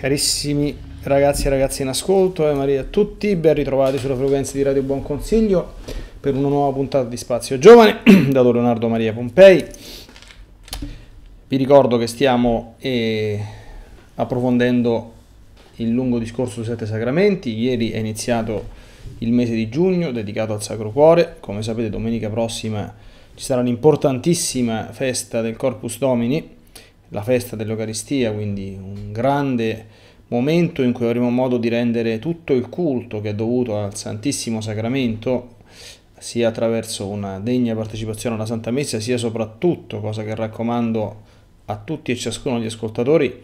Carissimi ragazzi e ragazze in ascolto, eh, e Maria a tutti, ben ritrovati sulla frequenza di Radio Buon Consiglio per una nuova puntata di Spazio Giovane, dato Leonardo Maria Pompei. Vi ricordo che stiamo eh, approfondendo il lungo discorso sui sette sacramenti, ieri è iniziato il mese di giugno dedicato al Sacro Cuore, come sapete domenica prossima ci sarà l'importantissima festa del Corpus Domini, la festa dell'Eucaristia, quindi un grande momento in cui avremo modo di rendere tutto il culto che è dovuto al Santissimo Sacramento, sia attraverso una degna partecipazione alla Santa Messa, sia soprattutto, cosa che raccomando a tutti e ciascuno degli ascoltatori,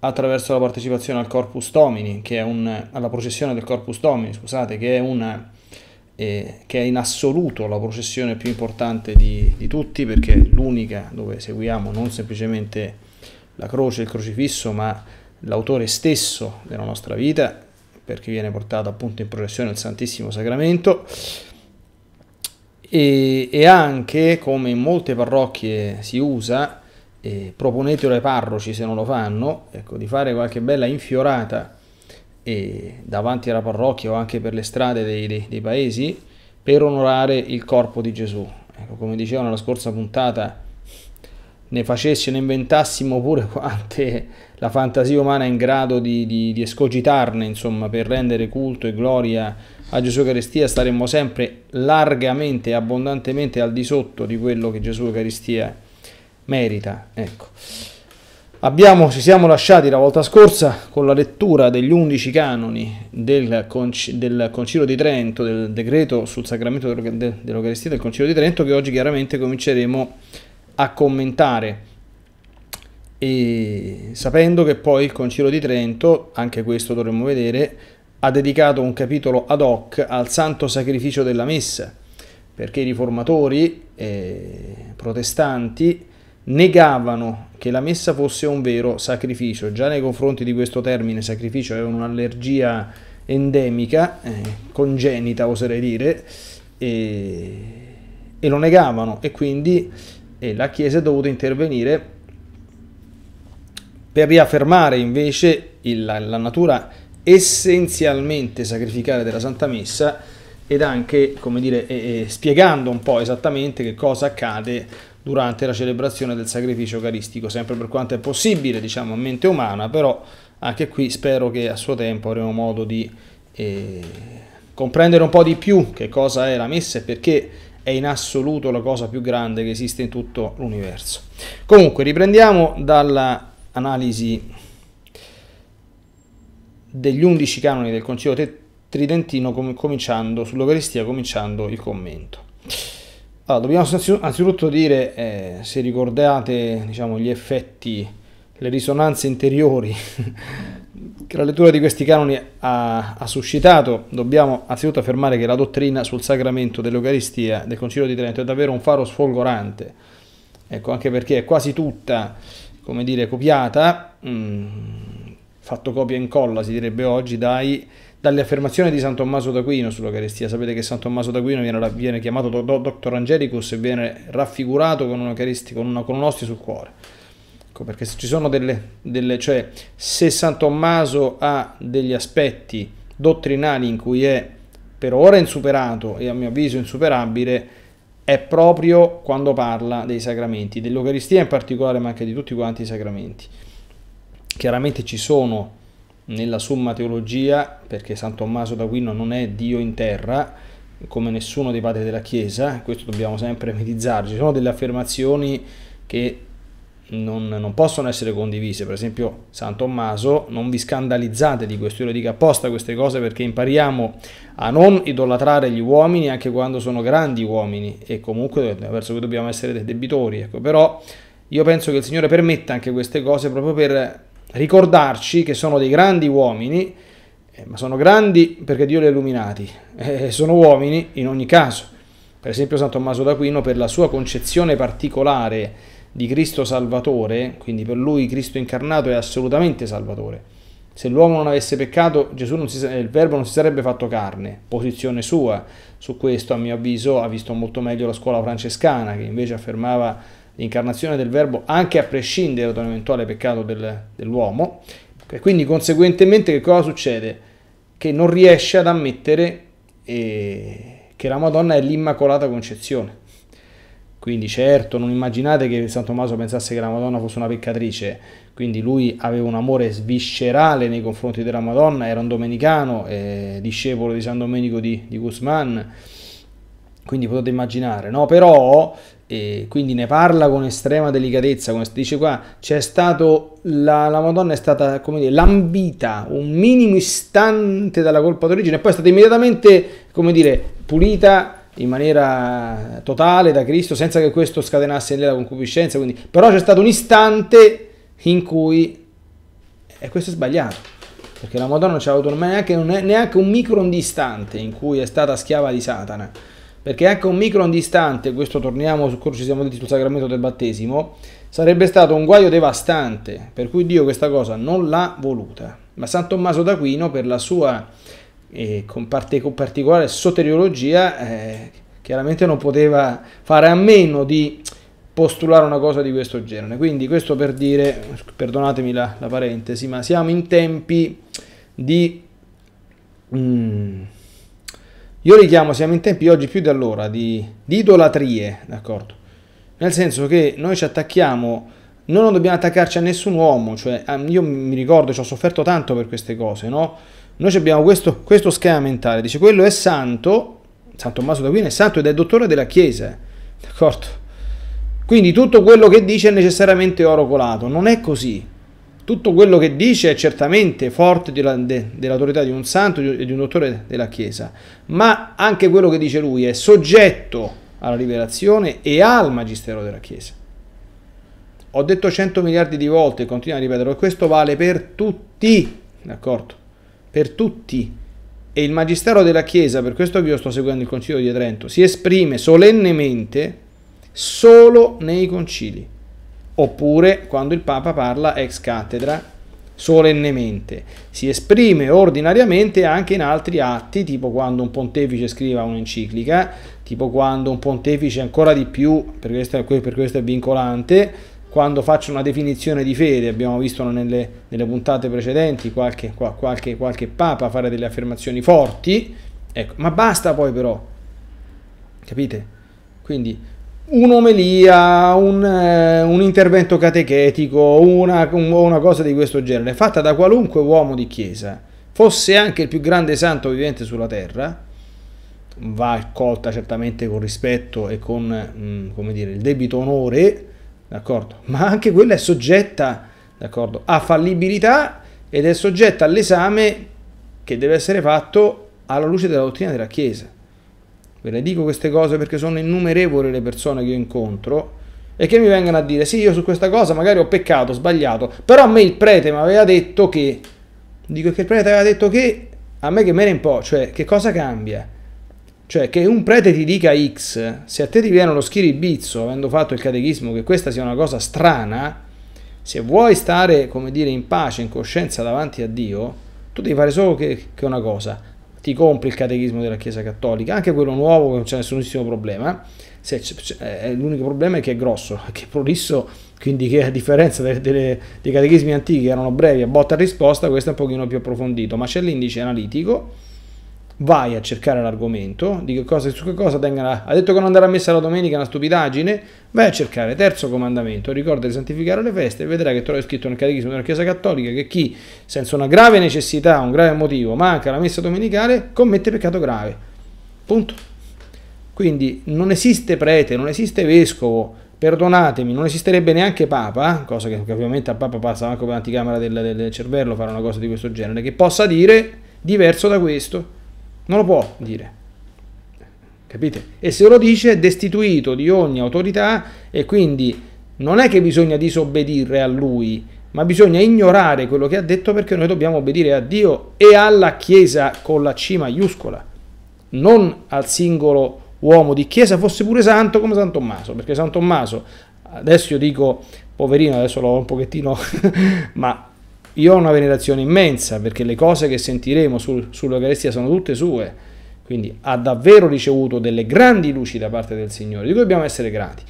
attraverso la partecipazione al Corpus Domini, che è un, alla processione del Corpus Domini, scusate, che è una eh, che è in assoluto la processione più importante di, di tutti perché è l'unica dove seguiamo non semplicemente la croce, il crocifisso, ma l'autore stesso della nostra vita perché viene portato appunto in processione il Santissimo Sacramento e, e, anche come in molte parrocchie si usa eh, proponetelo ai parroci se non lo fanno ecco, di fare qualche bella infiorata e davanti alla parrocchia o anche per le strade dei, dei, dei paesi per onorare il corpo di Gesù. Ecco, come dicevo nella scorsa puntata, ne facessimo, ne inventassimo pure quante la fantasia umana è in grado di, di, di escogitarne, insomma, per rendere culto e gloria a Gesù Eucaristia, staremmo sempre largamente e abbondantemente al di sotto di quello che Gesù Eucaristia merita. Ecco. Abbiamo, ci siamo lasciati la volta scorsa con la lettura degli undici canoni del, conci, del, Concilio di Trento, del decreto sul sacramento dell'Eucaristia del Concilio di Trento, che oggi chiaramente cominceremo a commentare. E sapendo che poi il Concilio di Trento, anche questo dovremmo vedere, ha dedicato un capitolo ad hoc al santo sacrificio della messa, perché i riformatori eh, protestanti negavano che la messa fosse un vero sacrificio. Già nei confronti di questo termine sacrificio avevano un'allergia endemica, eh, congenita oserei dire, e, e, lo negavano e quindi eh, la Chiesa è dovuta intervenire per riaffermare invece il, la, la natura essenzialmente sacrificale della Santa Messa ed anche, come dire, eh, spiegando un po' esattamente che cosa accade durante la celebrazione del sacrificio eucaristico, sempre per quanto è possibile, diciamo, a mente umana, però anche qui spero che a suo tempo avremo modo di eh, comprendere un po' di più che cosa è la messa e perché è in assoluto la cosa più grande che esiste in tutto l'universo. Comunque, riprendiamo dall'analisi degli undici canoni del Concilio Tridentino, com- cominciando sull'Eucaristia, cominciando il commento. Allora, dobbiamo anzitutto dire, eh, se ricordate diciamo, gli effetti, le risonanze interiori che la lettura di questi canoni ha, ha, suscitato, dobbiamo anzitutto affermare che la dottrina sul sacramento dell'Eucaristia del Concilio di Trento è davvero un faro sfolgorante, ecco, anche perché è quasi tutta, come dire, copiata, mh, mm, fatto copia e incolla si direbbe oggi, dai dalle affermazioni di San Tommaso d'Aquino sull'Eucaristia. Sapete che San Tommaso d'Aquino viene, viene chiamato do, do, Angelicus e viene raffigurato con, con, una, con un sul cuore. Ecco, perché ci sono delle, delle... cioè se San Tommaso ha degli aspetti dottrinali in cui è per ora insuperato e a mio avviso insuperabile, è proprio quando parla dei sacramenti, dell'Eucaristia in particolare, ma anche di tutti quanti i sacramenti. Chiaramente ci sono nella Somma Teologia, perché San Tommaso d'Aquino non è Dio in terra, come nessuno dei padri della Chiesa, questo dobbiamo sempre medizzarci, sono delle affermazioni che non, non, possono essere condivise. Per esempio, San Tommaso, non vi scandalizzate di questo, io lo dico apposta queste cose perché impariamo a non idolatrare gli uomini anche quando sono grandi uomini e comunque verso cui dobbiamo essere debitori. Ecco, però io penso che il Signore permetta anche queste cose proprio per ricordarci che sono dei grandi uomini, eh, ma sono grandi perché Dio li ha illuminati, eh, eh, sono uomini in ogni caso. Per esempio San Tommaso d'Aquino per la sua concezione particolare di Cristo Salvatore, quindi per lui Cristo incarnato è assolutamente Salvatore. Se l'uomo non avesse peccato, non si, eh, il Verbo non si sarebbe fatto carne, posizione sua Su questo, a mio avviso, ha visto molto meglio la scuola francescana, che invece affermava l'incarnazione del verbo anche a prescindere da un eventuale peccato del, dell'uomo. e quindi conseguentemente che cosa succede? Che non riesce ad ammettere eh, che la Madonna è l'Immacolata Concezione. Quindi certo, non immaginate che San Tommaso pensasse che la Madonna fosse una peccatrice, quindi lui aveva un amore sviscerale nei confronti della Madonna, era un domenicano, eh, discepolo di San Domenico di, di Guzman, quindi potete immaginare, no? Però e quindi ne parla con estrema delicatezza, come si dice qua, c'è stato, la, la, Madonna è stata, come dire, lambita un minimo istante dalla colpa d'origine e poi è stata immediatamente, come dire, pulita in maniera totale da Cristo senza che questo scatenasse in lei la concupiscenza, quindi, però c'è stato un istante in cui, e questo è sbagliato, perché la Madonna non c'è avuto neanche, neanche un micron di istante in cui è stata schiava di Satana perché anche un micron distante, questo torniamo su quello ci siamo detti sul sacramento del battesimo, sarebbe stato un guaio devastante, per cui Dio questa cosa non l'ha voluta. Ma San Tommaso d'Aquino, per la sua eh, con parte, con particolare soteriologia, eh, chiaramente non poteva fare a meno di postulare una cosa di questo genere. Quindi questo per dire, perdonatemi la, la parentesi, ma siamo in tempi di... Mm, io li chiamo, siamo in tempi oggi più di allora, di, di idolatrie, d'accordo? Nel senso che noi ci attacchiamo, noi non dobbiamo attaccarci a nessun uomo, cioè io mi ricordo, ci ho sofferto tanto per queste cose, no? Noi abbiamo questo, questo schema mentale, dice quello è santo, San Tommaso d'Aquino è santo ed è dottore della Chiesa, d'accordo? Quindi tutto quello che dice è necessariamente oro colato, non è così tutto quello che dice è certamente forte dell'autorità di un santo e di un dottore della Chiesa, ma anche quello che dice lui è soggetto alla rivelazione e al magistero della Chiesa. Ho detto 100 miliardi di volte e continuo a ripeterlo, questo vale per tutti, d'accordo? Per tutti. E il magistero della Chiesa, per questo che io sto seguendo il Concilio di Trento, si esprime solennemente solo nei concili oppure quando il Papa parla ex cattedra solennemente. Si esprime ordinariamente anche in altri atti, tipo quando un pontefice scriva un'enciclica, tipo quando un pontefice ancora di più, per questo, per questo è vincolante, quando faccio una definizione di fede, abbiamo visto nelle, nelle puntate precedenti qualche, qualche, qualche, papa fare delle affermazioni forti, ecco, ma basta poi però, capite? Quindi un'omelia, un, eh, un, intervento catechetico, una, una cosa di questo genere, fatta da qualunque uomo di chiesa, fosse anche il più grande santo vivente sulla terra, va accolta certamente con rispetto e con mm, come dire, il debito onore, d'accordo? ma anche quella è soggetta d'accordo? a fallibilità ed è soggetta all'esame che deve essere fatto alla luce della dottrina della Chiesa. Ve ne dico queste cose perché sono innumerevoli le persone che io incontro e che mi vengono a dire sì, io su questa cosa magari ho peccato, ho sbagliato, però a me il prete mi aveva detto che... Dico che il prete aveva detto che... A me che me ne un po', cioè che cosa cambia? Cioè che un prete ti dica X, se a te ti viene lo schiribizzo, avendo fatto il catechismo, che questa sia una cosa strana, se vuoi stare, come dire, in pace, in coscienza davanti a Dio, tu devi fare solo che, che una cosa, ti compri il catechismo della Chiesa Cattolica, anche quello nuovo che non c'è nessunissimo problema, se eh, eh, l'unico problema è che è grosso, che è prolisso, quindi che a differenza delle, delle, dei catechismi antichi che erano brevi a botta e risposta, questo è un pochino più approfondito, ma c'è l'indice analitico, vai a cercare l'argomento, di che cosa, su che cosa tenga la, ha detto che non andare a messa la domenica è una stupidaggine, vai a cercare terzo comandamento, ricorda di santificare le feste e vedrai che trovi scritto nel catechismo della Chiesa Cattolica che chi senza una grave necessità, un grave motivo manca la messa domenicale commette peccato grave, punto. Quindi non esiste prete, non esiste vescovo, perdonatemi, non esisterebbe neanche Papa, cosa che, che ovviamente a Papa passa anche per l'anticamera del, del cervello fare una cosa di questo genere, che possa dire diverso da questo. Non lo può dire. Capite? E se lo dice è destituito di ogni autorità e quindi non è che bisogna disobbedire a lui, ma bisogna ignorare quello che ha detto perché noi dobbiamo obbedire a Dio e alla Chiesa con la C maiuscola, non al singolo uomo di Chiesa, fosse pure santo come San Tommaso, perché San Tommaso, adesso io dico poverino, adesso l'ho un pochettino, ma io ho una venerazione immensa perché le cose che sentiremo sul, sull'Eucaristia sono tutte sue, quindi ha davvero ricevuto delle grandi luci da parte del Signore, di cui dobbiamo essere grati.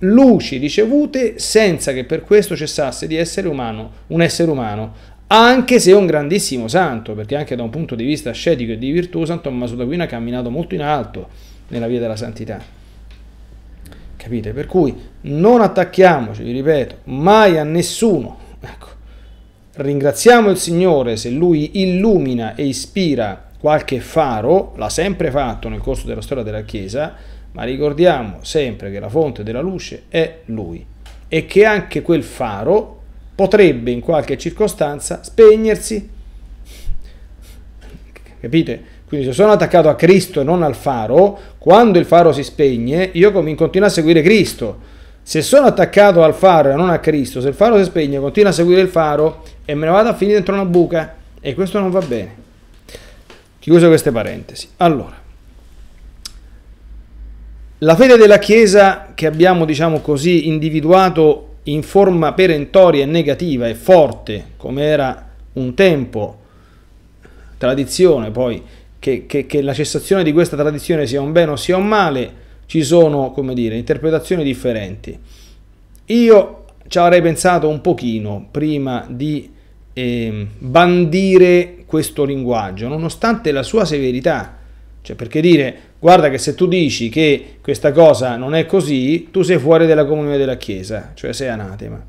Luci ricevute senza che per questo cessasse di essere umano, un essere umano, anche se è un grandissimo santo, perché anche da un punto di vista ascetico e di virtù, San Tommaso d'Aquino ha camminato molto in alto nella via della santità. Capite? Per cui non attacchiamoci, vi ripeto, mai a nessuno. Ecco, Ringraziamo il Signore se Lui illumina e ispira qualche faro, l'ha sempre fatto nel corso della storia della Chiesa, ma ricordiamo sempre che la fonte della luce è Lui e che anche quel faro potrebbe in qualche circostanza spegnersi. Capite? Quindi se sono attaccato a Cristo e non al faro, quando il faro si spegne, io continuo a seguire Cristo. Se sono attaccato al faro e non a Cristo, se il faro si spegne, continuo a seguire il faro e me ne vado a finire dentro una buca e questo non va bene. Chiuso queste parentesi. Allora, la fede della Chiesa che abbiamo, diciamo così, individuato in forma perentoria e negativa e forte, come era un tempo, tradizione poi, che, che, che la cessazione di questa tradizione sia un bene o sia un male, ci sono, come dire, interpretazioni differenti. Io ci avrei pensato un pochino prima di eh, bandire questo linguaggio, nonostante la sua severità. Cioè, perché dire, guarda che se tu dici che questa cosa non è così, tu sei fuori dalla comunione della Chiesa, cioè sei anatema.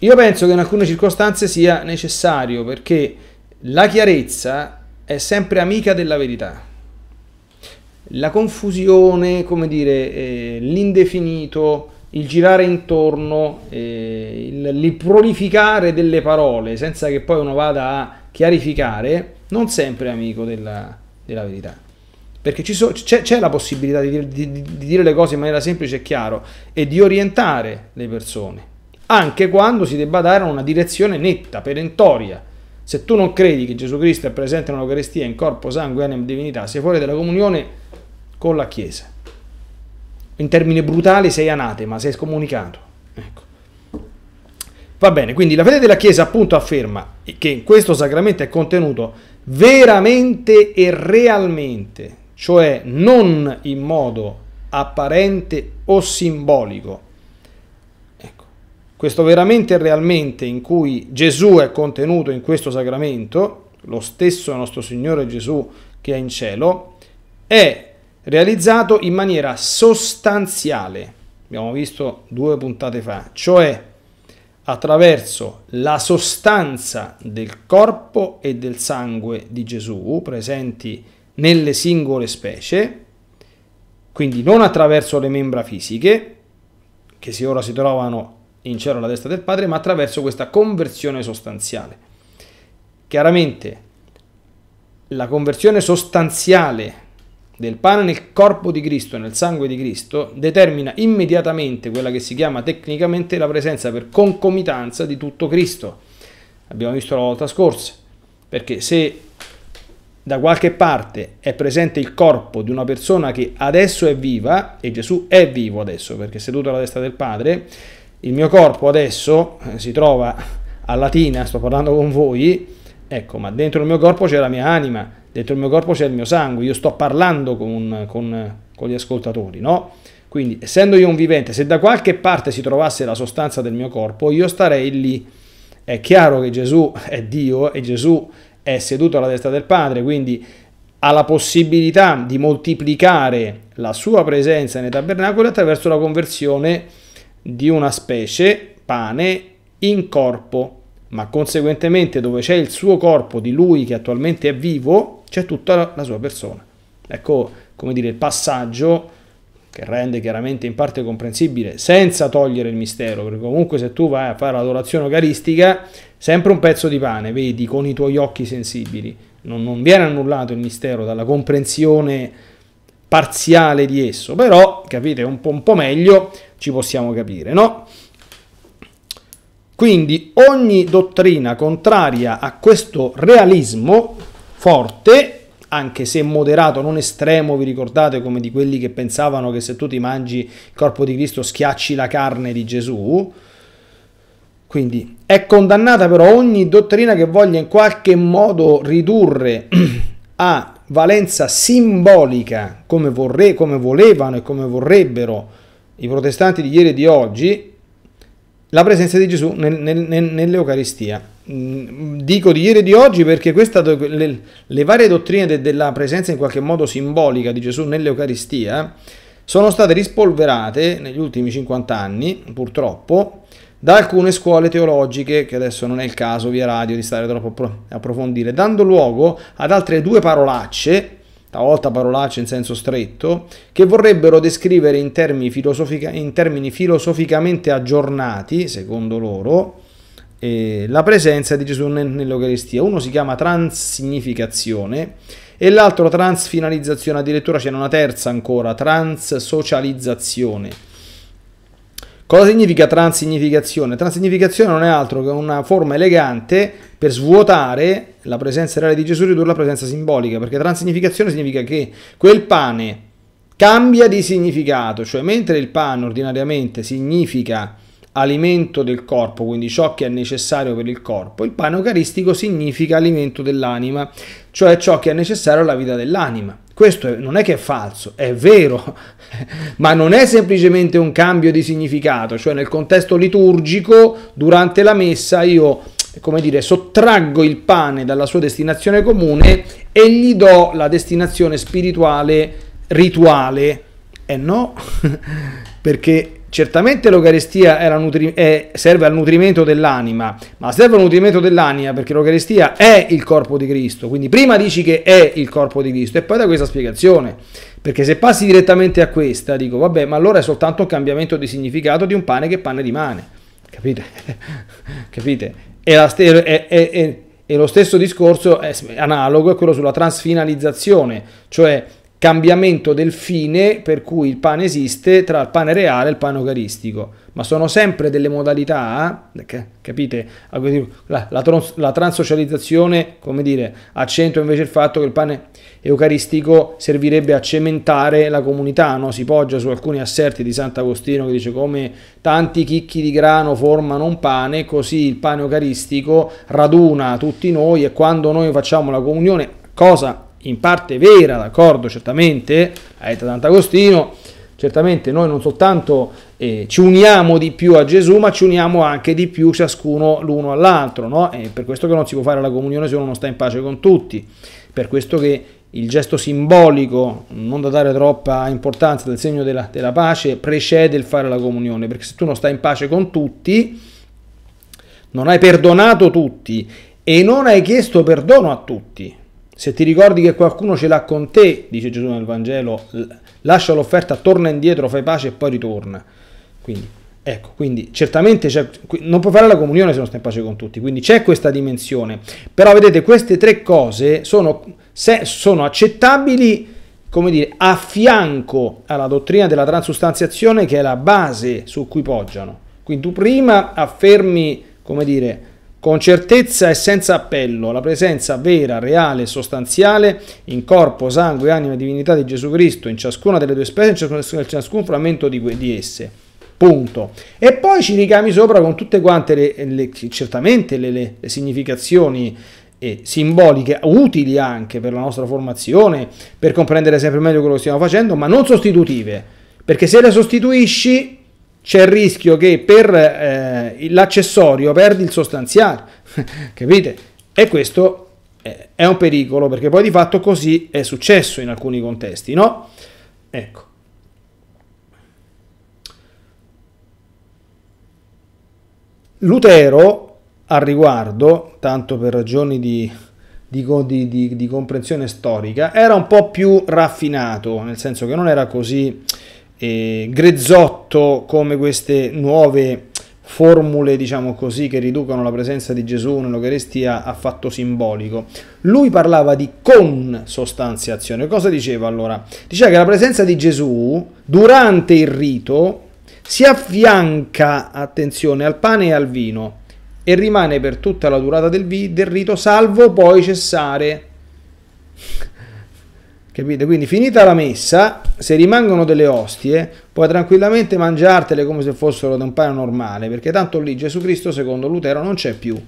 Io penso che in alcune circostanze sia necessario, perché la chiarezza è sempre amica della verità. La confusione, come dire, eh, l'indefinito, il girare intorno, eh, il, il prolificare delle parole senza che poi uno vada a chiarificare, non sempre è amico della, della verità. Perché so, c'è, c'è, la possibilità di dire, di, di dire le cose in maniera semplice e chiaro e di orientare le persone, anche quando si debba dare una direzione netta, perentoria. Se tu non credi che Gesù Cristo è presente nell'Eucaristia in corpo, sangue, anima e divinità, sei fuori dalla comunione con la Chiesa in termini brutali sei anatema, sei scomunicato. Ecco. Va bene, quindi la fede della Chiesa appunto afferma che in questo sacramento è contenuto veramente e realmente, cioè non in modo apparente o simbolico. Ecco, questo veramente e realmente in cui Gesù è contenuto in questo sacramento, lo stesso nostro Signore Gesù che è in cielo, è realizzato in maniera sostanziale, abbiamo visto due puntate fa, cioè attraverso la sostanza del corpo e del sangue di Gesù presenti nelle singole specie, quindi non attraverso le membra fisiche, che si ora si trovano in cielo alla destra del Padre, ma attraverso questa conversione sostanziale. Chiaramente la conversione sostanziale del pane nel corpo di Cristo, nel sangue di Cristo, determina immediatamente quella che si chiama tecnicamente la presenza per concomitanza di tutto Cristo. Abbiamo visto la volta scorsa, perché se da qualche parte è presente il corpo di una persona che adesso è viva, e Gesù è vivo adesso perché è seduto alla destra del Padre, il mio corpo adesso eh, si trova a Latina, sto parlando con voi, ecco, ma dentro il mio corpo c'è la mia anima, dentro il mio corpo c'è il mio sangue, io sto parlando con, con, con gli ascoltatori, no? Quindi, essendo io un vivente, se da qualche parte si trovasse la sostanza del mio corpo, io starei lì. È chiaro che Gesù è Dio e Gesù è seduto alla destra del Padre, quindi ha la possibilità di moltiplicare la sua presenza nei tabernacoli attraverso la conversione di una specie, pane, in corpo, ma conseguentemente dove c'è il suo corpo di lui che attualmente è vivo, c'è tutta la sua persona. Ecco, come dire, il passaggio che rende chiaramente in parte comprensibile, senza togliere il mistero, perché comunque se tu vai a fare l'adorazione eucaristica, sempre un pezzo di pane, vedi, con i tuoi occhi sensibili, non, non viene annullato il mistero dalla comprensione parziale di esso, però, capite, un po', un po meglio ci possiamo capire, no? Quindi ogni dottrina contraria a questo realismo forte, anche se moderato, non estremo, vi ricordate come di quelli che pensavano che se tu ti mangi il corpo di Cristo schiacci la carne di Gesù. Quindi è condannata però ogni dottrina che voglia in qualche modo ridurre a valenza simbolica, come, vorrei, come volevano e come vorrebbero i protestanti di ieri e di oggi, la presenza di Gesù nel, nel, nell'Eucaristia. Mm, dico di ieri e di oggi perché questa, le, le, varie dottrine de, della presenza in qualche modo simbolica di Gesù nell'Eucaristia sono state rispolverate negli ultimi 50 anni, purtroppo, da alcune scuole teologiche, che adesso non è il caso via radio di stare troppo a approfondire, dando luogo ad altre due parolacce, talvolta parolacce in senso stretto, che vorrebbero descrivere in termini, filosofica, in termini filosoficamente aggiornati, secondo loro, eh, la presenza di Gesù nell'Eucaristia. Uno si chiama transsignificazione e l'altro transfinalizzazione, addirittura c'è una terza ancora, transsocializzazione. Cosa significa transsignificazione? Transsignificazione non è altro che una forma elegante per svuotare la presenza reale di Gesù e ridurre la presenza simbolica, perché transsignificazione significa che quel pane cambia di significato, cioè mentre il pane ordinariamente significa alimento del corpo, quindi ciò che è necessario per il corpo. Il pane eucaristico significa alimento dell'anima, cioè ciò che è necessario alla vita dell'anima. Questo non è che è falso, è vero, ma non è semplicemente un cambio di significato, cioè nel contesto liturgico, durante la messa io, come dire, sottraggo il pane dalla sua destinazione comune e gli do la destinazione spirituale, rituale. E eh no, perché Certamente l'Eucaristia è, serve al nutrimento dell'anima, ma serve al nutrimento dell'anima perché l'Eucaristia è il corpo di Cristo. Quindi prima dici che è il corpo di Cristo e poi da questa spiegazione. Perché se passi direttamente a questa, dico, vabbè, ma allora è soltanto un cambiamento di significato di un pane che pane rimane. Capite? Capite? È, la, lo stesso discorso è analogo a quello sulla transfinalizzazione, cioè cambiamento del fine per cui il pane esiste tra il pane reale e il pane eucaristico, ma sono sempre delle modalità, eh, capite, la, la, trans, la transocializzazione, come dire, accentua invece il fatto che il pane eucaristico servirebbe a cementare la comunità, no? si poggia su alcuni asserti di Sant'Agostino che dice come tanti chicchi di grano formano un pane, così il pane eucaristico raduna tutti noi e quando noi facciamo la comunione, cosa in parte vera, d'accordo, certamente, a Eta Sant'Agostino, certamente noi non soltanto eh, ci uniamo di più a Gesù, ma ci uniamo anche di più ciascuno l'uno all'altro, no? È per questo che non si può fare la comunione se uno non sta in pace con tutti, per questo che il gesto simbolico, non da dare troppa importanza del segno della, della pace, precede il fare la comunione, perché se tu non stai in pace con tutti, non hai perdonato tutti e non hai chiesto perdono a tutti, se ti ricordi che qualcuno ce l'ha con te, dice Gesù nel Vangelo, lascia l'offerta, torna indietro, fai pace e poi ritorna. Quindi, ecco, quindi certamente non puoi fare la comunione se non stai in pace con tutti, quindi c'è questa dimensione. Però vedete, queste tre cose sono, sono accettabili come dire, a fianco alla dottrina della transustanziazione che è la base su cui poggiano. Quindi tu prima affermi, come dire, con certezza e senza appello la presenza vera, reale e sostanziale in corpo, sangue, anima e divinità di Gesù Cristo in ciascuna delle due specie, in ciascun, in ciascun frammento di, di, esse. Punto. E poi ci ricami sopra con tutte quante le, le certamente le, le, le significazioni eh, simboliche utili anche per la nostra formazione, per comprendere sempre meglio quello che stiamo facendo, ma non sostitutive, perché se le sostituisci c'è il rischio che per eh, l'accessorio perdi il sostanziale, capite? E questo eh, è un pericolo perché poi di fatto così è successo in alcuni contesti, no? Ecco. Lutero al riguardo, tanto per ragioni di, di, di, di, comprensione storica, era un po' più raffinato, nel senso che non era così eh, grezzotto come queste nuove formule, diciamo così, che riducono la presenza di Gesù nell'Eucaristia a fatto simbolico. Lui parlava di consostanziazione. Cosa diceva allora? Diceva che la presenza di Gesù durante il rito si affianca, attenzione, al pane e al vino e rimane per tutta la durata del, vi- del rito, salvo poi cessare. Capite? Quindi finita la messa, se rimangono delle ostie, puoi tranquillamente mangiartele come se fossero da un pane normale, perché tanto lì Gesù Cristo, secondo Lutero, non c'è più.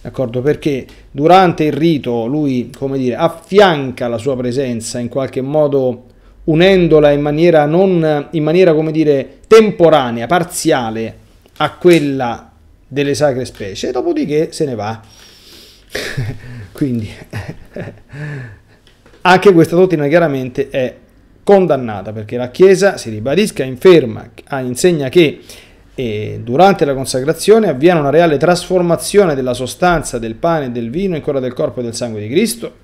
D'accordo? Perché durante il rito lui, come dire, affianca la sua presenza in qualche modo unendola in maniera, non, in maniera come dire, temporanea, parziale a quella delle sacre specie, dopodiché se ne va. Quindi... Anche questa dottrina chiaramente è condannata perché la Chiesa, si ribadisca, inferma, ah, insegna che e eh, durante la consacrazione avviene una reale trasformazione della sostanza del pane e del vino in quella del corpo e del sangue di Cristo,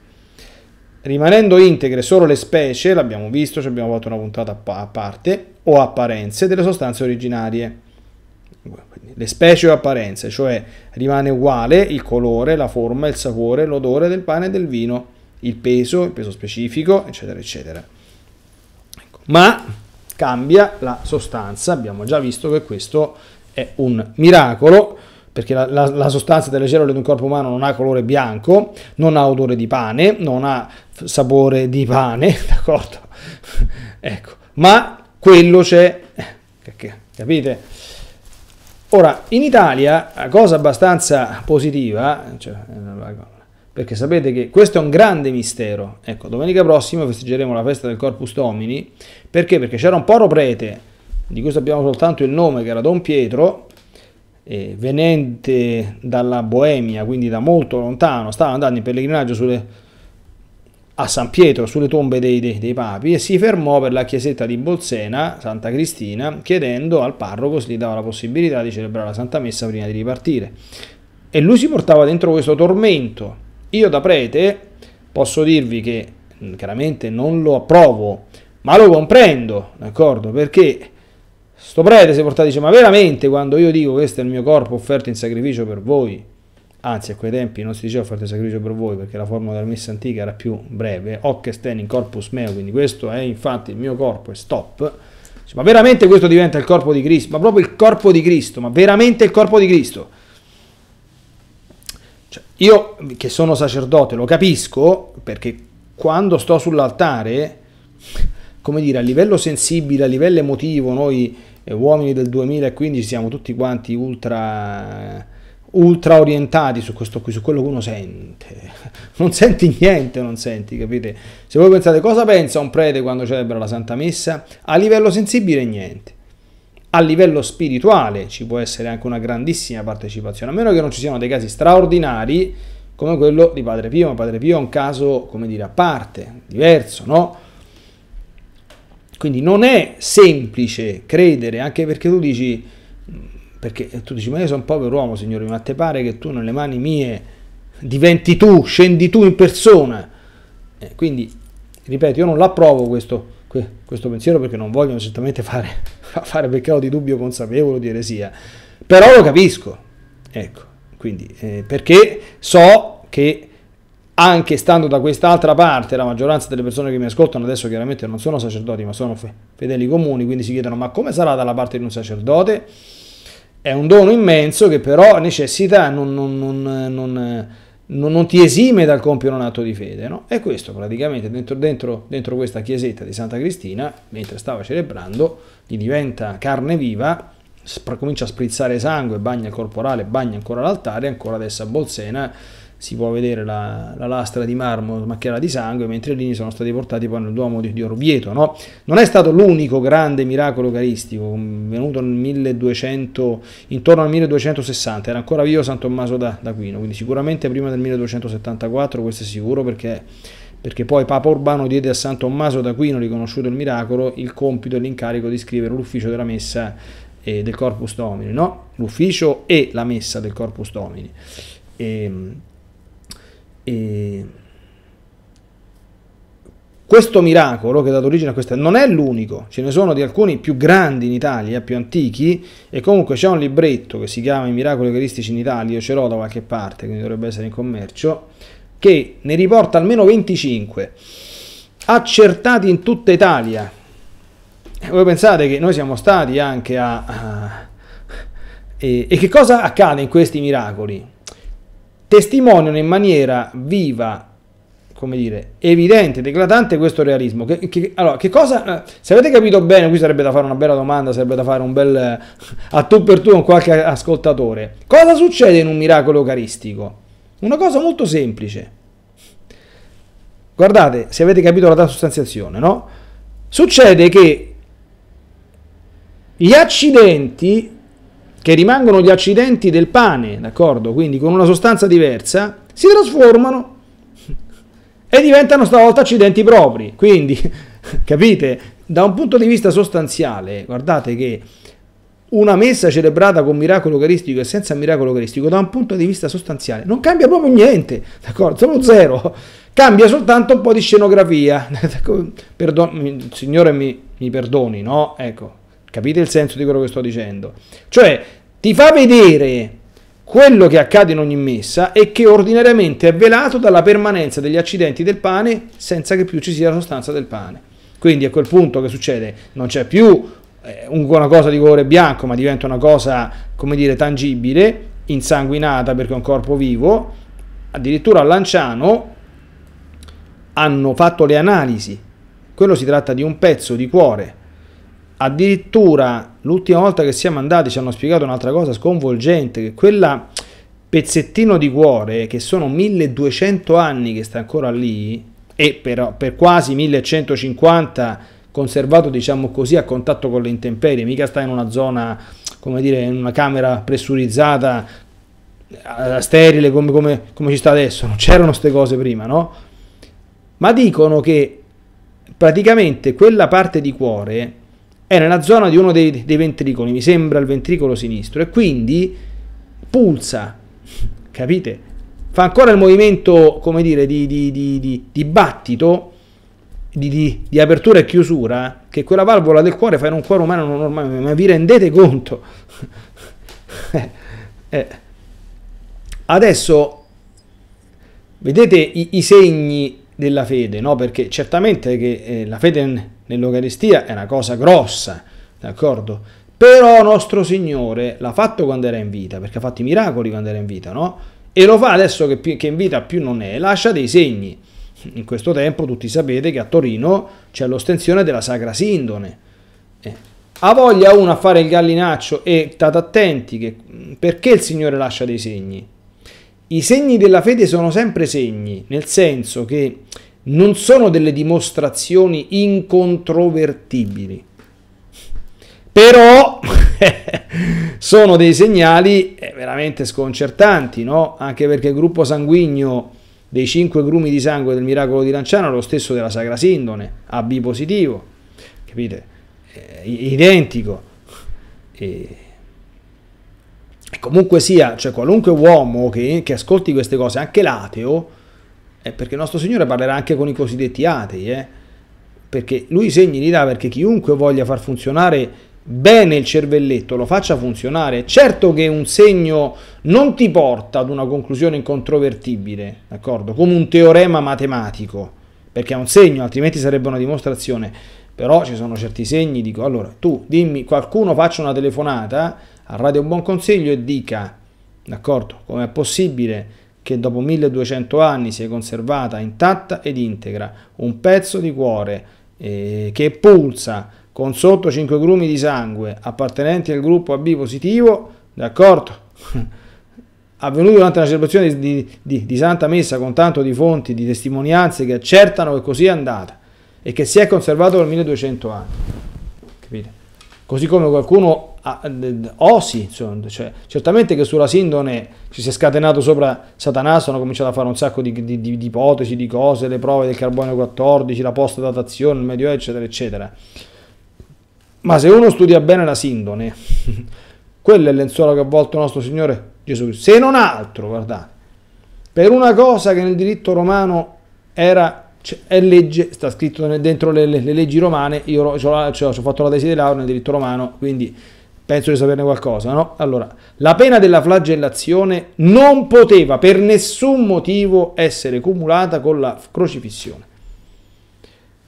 rimanendo integre solo le specie, l'abbiamo visto, ci abbiamo fatto una puntata a parte, o apparenze delle sostanze originarie. Le specie o apparenze, cioè rimane uguale il colore, la forma, il sapore, l'odore del pane e del vino il peso, il peso specifico, eccetera, eccetera. Ecco. Ma cambia la sostanza, abbiamo già visto che questo è un miracolo, perché la, la, la, sostanza delle cellule di un corpo umano non ha colore bianco, non ha odore di pane, non ha sapore di pane, d'accordo? ecco, ma quello c'è, eh, capite? Ora, in Italia, cosa abbastanza positiva, cioè, eh, perché sapete che questo è un grande mistero. Ecco, domenica prossima festeggeremo la festa del Corpus Domini, perché? Perché c'era un poro prete, di cui sappiamo soltanto il nome, che era Don Pietro, eh, venente dalla Boemia, quindi da molto lontano, stava andando in pellegrinaggio sulle, a San Pietro, sulle tombe dei, dei, dei papi, e si fermò per la chiesetta di Bolsena, Santa Cristina, chiedendo al parroco se gli dava la possibilità di celebrare la Santa Messa prima di ripartire. E lui si portava dentro questo tormento, io da prete posso dirvi che mm, chiaramente non lo approvo, ma lo comprendo, d'accordo? Perché sto prete si porta dice, ma veramente quando io dico questo è il mio corpo offerto in sacrificio per voi, anzi a quei tempi non si diceva offerto in sacrificio per voi perché la formula della messa antica era più breve, hoc esten in corpus meo, quindi questo è infatti il mio corpo e stop, ma veramente questo diventa il corpo di Cristo, ma proprio il corpo di Cristo, ma veramente il corpo di Cristo. Cioè, io che sono sacerdote lo capisco perché quando sto sull'altare, come dire, a livello sensibile, a livello emotivo, noi eh, uomini del 2015 siamo tutti quanti ultra ultra orientati su questo qui, su quello che uno sente. Non senti niente, non senti, capite? Se voi pensate cosa pensa un prete quando celebra la Santa Messa, a livello sensibile niente. A livello spirituale ci può essere anche una grandissima partecipazione, a meno che non ci siano dei casi straordinari come quello di Padre Pio, ma Padre Pio è un caso, come dire, a parte, diverso, no? Quindi non è semplice credere, anche perché tu dici, perché tu dici, ma io sono un povero uomo, Signore, ma te pare che tu nelle mani mie diventi tu, scendi tu in persona. Eh, quindi, ripeto, io non l'approvo questo questo pensiero perché non vogliono certamente fare, fare peccato di dubbio consapevole di eresia, però lo capisco, ecco, quindi eh, perché so che anche stando da quest'altra parte, la maggioranza delle persone che mi ascoltano adesso chiaramente non sono sacerdoti ma sono fedeli comuni, quindi si chiedono ma come sarà dalla parte di un sacerdote? È un dono immenso che però necessita non, non, non, non non, non, ti esime dal compiere un atto di fede, no? E questo praticamente dentro, dentro, dentro questa chiesetta di Santa Cristina, mentre stava celebrando, gli diventa carne viva, comincia a sprizzare sangue, bagna il corporale, bagna ancora l'altare, ancora adesso a Bolsena, si può vedere la, la lastra di marmo macchiata di sangue, mentre i lini sono stati portati poi nel Duomo di, di Orvieto. No? Non è stato l'unico grande miracolo eucaristico, um, venuto nel 1200, intorno al 1260, era ancora vivo San Tommaso da, d'Aquino, quindi sicuramente prima del 1274, questo è sicuro perché perché poi Papa Urbano diede a San Tommaso da d'Aquino, riconosciuto il miracolo, il compito e l'incarico di scrivere l'ufficio della messa eh, del Corpus Domini, no? l'ufficio e la messa del Corpus Domini. E, ehm, e questo miracolo che ha dato origine a questa non è l'unico, ce ne sono di alcuni più grandi in Italia, eh, più antichi, e comunque c'è un libretto che si chiama I miracoli eucharistici in Italia, io ce l'ho da qualche parte, quindi dovrebbe essere in commercio, che ne riporta almeno 25, accertati in tutta Italia. E eh, voi pensate che noi siamo stati anche a... a e, e che cosa accade in questi miracoli? testimoniano in maniera viva come dire, evidente ed questo realismo. Che, che, allora, che cosa, eh, se avete capito bene, qui sarebbe da fare una bella domanda, sarebbe da fare un bel eh, a tu per tu con qualche ascoltatore. Cosa succede in un miracolo eucaristico? Una cosa molto semplice. Guardate, se avete capito la data sostanziazione, no? Succede che gli accidenti che rimangono gli accidenti del pane, d'accordo? Quindi con una sostanza diversa, si trasformano e diventano stavolta accidenti propri. Quindi, capite? Da un punto di vista sostanziale, guardate che una messa celebrata con miracolo eucaristico e senza miracolo eucaristico, da un punto di vista sostanziale, non cambia proprio niente, d'accordo? Sono zero. Cambia soltanto un po' di scenografia. Perdon- signore, mi, mi perdoni, no? Ecco, capite il senso di quello che sto dicendo? Cioè, ti fa vedere quello che accade in ogni messa e che ordinariamente è velato dalla permanenza degli accidenti del pane senza che più ci sia la sostanza del pane. Quindi a quel punto che succede? Non c'è più eh, una cosa di colore bianco, ma diventa una cosa, come dire, tangibile, insanguinata perché è un corpo vivo. Addirittura a Lanciano hanno fatto le analisi. Quello si tratta di un pezzo di cuore addirittura l'ultima volta che siamo andati ci hanno spiegato un'altra cosa sconvolgente, che quella pezzettino di cuore, che sono 1200 anni che sta ancora lì, e per, per quasi 1150 conservato, diciamo così, a contatto con le intemperie, mica sta in una zona, come dire, in una camera pressurizzata, eh, sterile come, come, come ci sta adesso, non c'erano queste cose prima, no? Ma dicono che praticamente quella parte di cuore è nella zona di uno dei, dei ventricoli, mi sembra il ventricolo sinistro, e quindi pulsa, capite? Fa ancora il movimento, come dire, di, di, di, di battito, di, di, apertura e chiusura che quella valvola del cuore fa in un cuore umano non normale, ma vi rendete conto? eh, eh. Adesso vedete i, i, segni della fede, no? perché certamente che eh, la fede nell'Eucaristia è una cosa grossa, d'accordo? Però nostro Signore l'ha fatto quando era in vita, perché ha fatto i miracoli quando era in vita, no? E lo fa adesso che, più, che in vita più non è, lascia dei segni. In questo tempo tutti sapete che a Torino c'è l'ostensione della Sacra Sindone. Eh. Ha voglia uno a fare il gallinaccio e state attenti che, perché il Signore lascia dei segni. I segni della fede sono sempre segni, nel senso che non sono delle dimostrazioni incontrovertibili, però sono dei segnali eh, veramente sconcertanti, no? anche perché il gruppo sanguigno dei cinque grumi di sangue del miracolo di Lanciano è lo stesso della Sacra Sindone, AB positivo, capite? È eh, identico. E... e comunque sia, cioè qualunque uomo che, che ascolti queste cose, anche l'ateo, eh, perché il nostro Signore parlerà anche con i cosiddetti atei, eh? perché lui i segni li dà perché chiunque voglia far funzionare bene il cervelletto lo faccia funzionare. Certo che un segno non ti porta ad una conclusione incontrovertibile, d'accordo? Come un teorema matematico, perché è un segno, altrimenti sarebbe una dimostrazione. Però ci sono certi segni, dico, allora tu dimmi, qualcuno faccia una telefonata a Radio Buon Consiglio e dica, d'accordo, com'è possibile che dopo 1200 anni si è conservata intatta ed integra, un pezzo di cuore eh, che pulsa con sotto 5 grumi di sangue appartenenti al gruppo AB positivo, d'accordo? avvenuto durante la celebrazione di, di, di, Santa Messa con tanto di fonti, di testimonianze che accertano che così è andata e che si è conservato per 1200 anni. Così come qualcuno eh, osi, cioè, certamente che sulla sindone ci si è scatenato sopra Satanasso, hanno cominciato a fare un sacco di, di, di, di ipotesi, di cose, le prove del carbonio 14, la post-datazione, il medioevo, eccetera, eccetera. Ma se uno studia bene la sindone, quello è il lenzuolo che ha volto nostro Signore Gesù Cristo, se non altro, guardate, per una cosa che nel diritto romano era cioè, è legge, sta scritto dentro le, le, le leggi romane, io ho, cioè, fatto la tesi di laurea nel diritto romano, quindi penso di saperne qualcosa, no? Allora, la pena della flagellazione non poteva per nessun motivo essere cumulata con la crocifissione,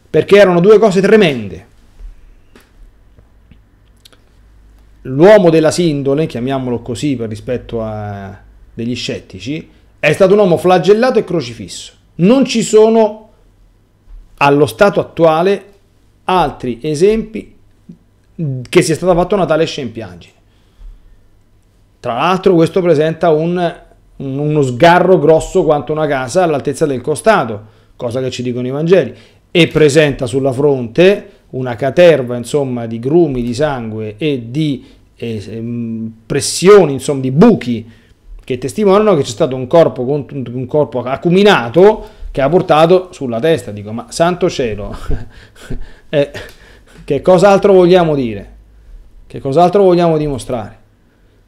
perché erano due cose tremende. L'uomo della sindone, chiamiamolo così per rispetto a degli scettici, è stato un uomo flagellato e crocifisso. Non ci sono allo stato attuale altri esempi che sia stata fatta una tale scempiaggine. Tra l'altro questo presenta un, uno sgarro grosso quanto una casa all'altezza del costato, cosa che ci dicono i Vangeli, e presenta sulla fronte una caterva insomma, di grumi di sangue e di eh, ehm, pressioni, insomma, di buchi che testimoniano che c'è stato un corpo, un corpo acuminato che ha portato sulla testa. Dico, ma santo cielo, eh, che cos'altro vogliamo dire? Che cos'altro vogliamo dimostrare?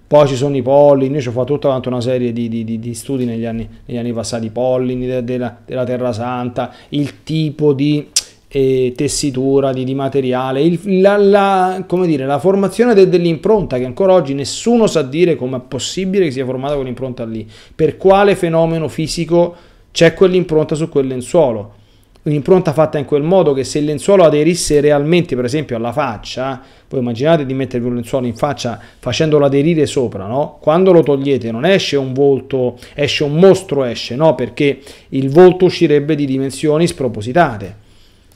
Poi ci sono i pollini, io ci ho fatto tutta una serie di, di, di studi negli anni, negli anni, passati, i pollini della, della, della Terra Santa, il tipo di eh, tessitura, di, di materiale, il, la, la, dire, la, formazione de, dell'impronta che ancora oggi nessuno sa dire come è possibile che sia formata quell'impronta lì, per quale fenomeno fisico c'è quell'impronta su quel lenzuolo. Un'impronta fatta in quel modo che se il lenzuolo aderisse realmente, per esempio, alla faccia, voi immaginate di mettervi un lenzuolo in faccia facendolo aderire sopra, no? Quando lo togliete non esce un volto, esce un mostro, esce, no? Perché il volto uscirebbe di dimensioni spropositate.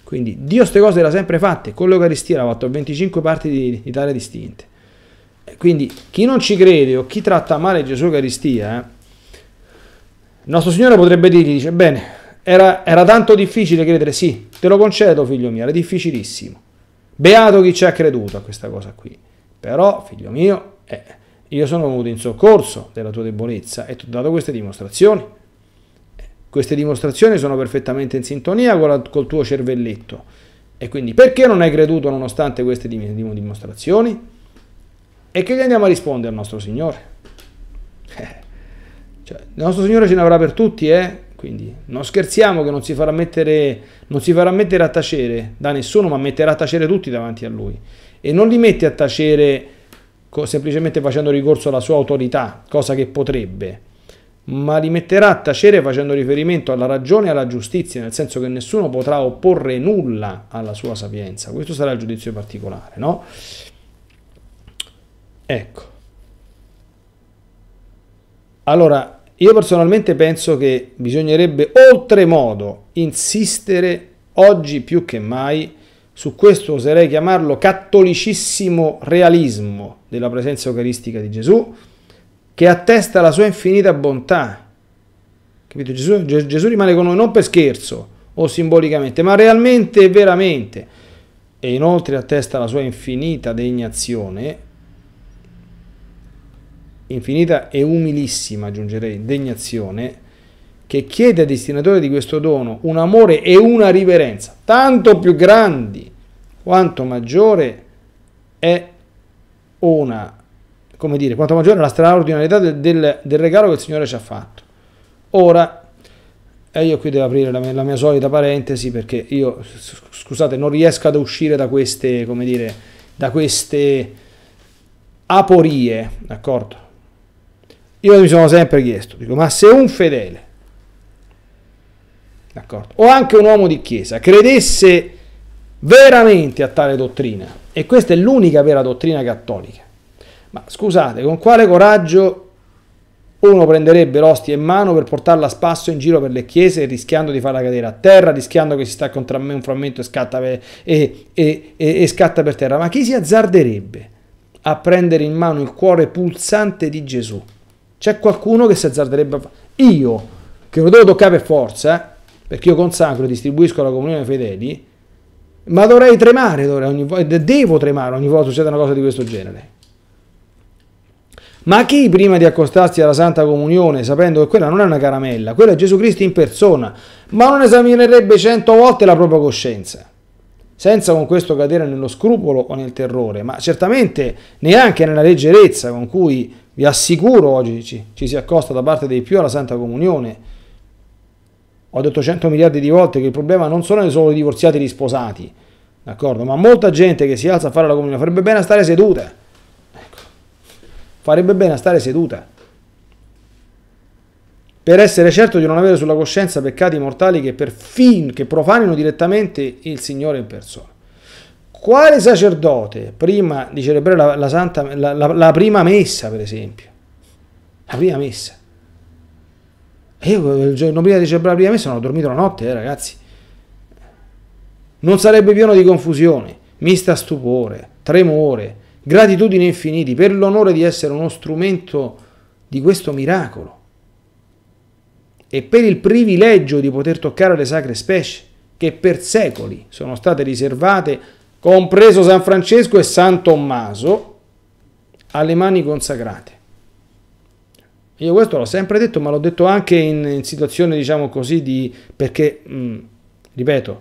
Quindi Dio queste cose le ha sempre fatte, con l'Eucaristia l'ha fatto 25 parti di, di tale distinte. Quindi chi non ci crede o chi tratta male Gesù Eucaristia, eh, il nostro Signore potrebbe dirgli, dice, bene, era, era tanto difficile credere, sì, te lo concedo figlio mio, era difficilissimo. Beato chi ci ha creduto a questa cosa qui. Però, figlio mio, eh, io sono venuto in soccorso della tua debolezza e ti ho dato queste dimostrazioni. Eh, queste dimostrazioni sono perfettamente in sintonia con la, col tuo cervelletto. E quindi perché non hai creduto nonostante queste dimostrazioni? E che gli andiamo a rispondere al nostro Signore? Eh. Cioè, il nostro Signore ce ne avrà per tutti, eh? Quindi non scherziamo che non si, farà mettere, non si farà mettere a tacere da nessuno, ma metterà a tacere tutti davanti a Lui. E non li mette a tacere semplicemente facendo ricorso alla sua autorità, cosa che potrebbe, ma li metterà a tacere facendo riferimento alla ragione e alla giustizia, nel senso che nessuno potrà opporre nulla alla sua sapienza. Questo sarà il giudizio particolare, no? Ecco. Allora, io personalmente penso che bisognerebbe oltremodo insistere oggi più che mai su questo oserei chiamarlo cattolicissimo realismo della presenza eucaristica di Gesù che attesta la sua infinita bontà. Capito? Gesù, Gesù rimane con noi non per scherzo o simbolicamente, ma realmente e veramente. E inoltre attesta la sua infinita degnazione infinita e umilissima, aggiungerei, degnazione, che chiede al destinatore di questo dono un amore e una riverenza, tanto più grandi quanto maggiore è una, come dire, quanto maggiore è la straordinarietà del, del, del regalo che il Signore ci ha fatto. Ora, e eh, io qui devo aprire la mia, la mia, solita parentesi perché io, scusate, non riesco ad uscire da queste, come dire, da queste aporie, d'accordo? Io mi sono sempre chiesto, dico, ma se un fedele, d'accordo, o anche un uomo di chiesa, credesse veramente a tale dottrina, e questa è l'unica vera dottrina cattolica, ma scusate, con quale coraggio uno prenderebbe l'ostia in mano per portarla a spasso in giro per le chiese rischiando di farla cadere a terra, rischiando che si sta contro me un frammento e scatta, per, e, e, e scatta per terra. Ma chi si azzarderebbe a prendere in mano il cuore pulsante di Gesù? C'è qualcuno che si azzarderebbe a fare. Io, che lo devo toccare per forza, eh, perché io consacro e distribuisco la comunione ai fedeli, ma dovrei tremare, dovrei ogni volta, devo tremare ogni volta succede una cosa di questo genere. Ma chi prima di accostarsi alla Santa Comunione, sapendo che quella non è una caramella, quella è Gesù Cristo in persona, ma non esaminerebbe cento volte la propria coscienza, senza con questo cadere nello scrupolo o nel terrore, ma certamente neanche nella leggerezza con cui vi assicuro oggi ci, ci si accosta da parte dei più alla Santa Comunione. Ho detto 100 miliardi di volte che il problema non sono solo i divorziati e gli sposati, d'accordo? Ma molta gente che si alza a fare la comunione farebbe bene a stare seduta. Ecco. Farebbe bene a stare seduta per essere certo di non avere sulla coscienza peccati mortali che, perfino, che profanino direttamente il Signore in persona. Quale sacerdote prima di celebrare la, la, santa, la, la prima messa, per esempio, la prima messa, io il giorno prima di celebrare la prima messa non ho dormito la notte, eh, ragazzi. Non sarebbe pieno di confusione, mista stupore, tremore, gratitudine infiniti per l'onore di essere uno strumento di questo miracolo e per il privilegio di poter toccare le sacre specie che per secoli sono state riservate a compreso San Francesco e San Tommaso, alle mani consacrate. Io questo l'ho sempre detto, ma l'ho detto anche in, in situazione, diciamo così, di, perché, mh, mm, ripeto,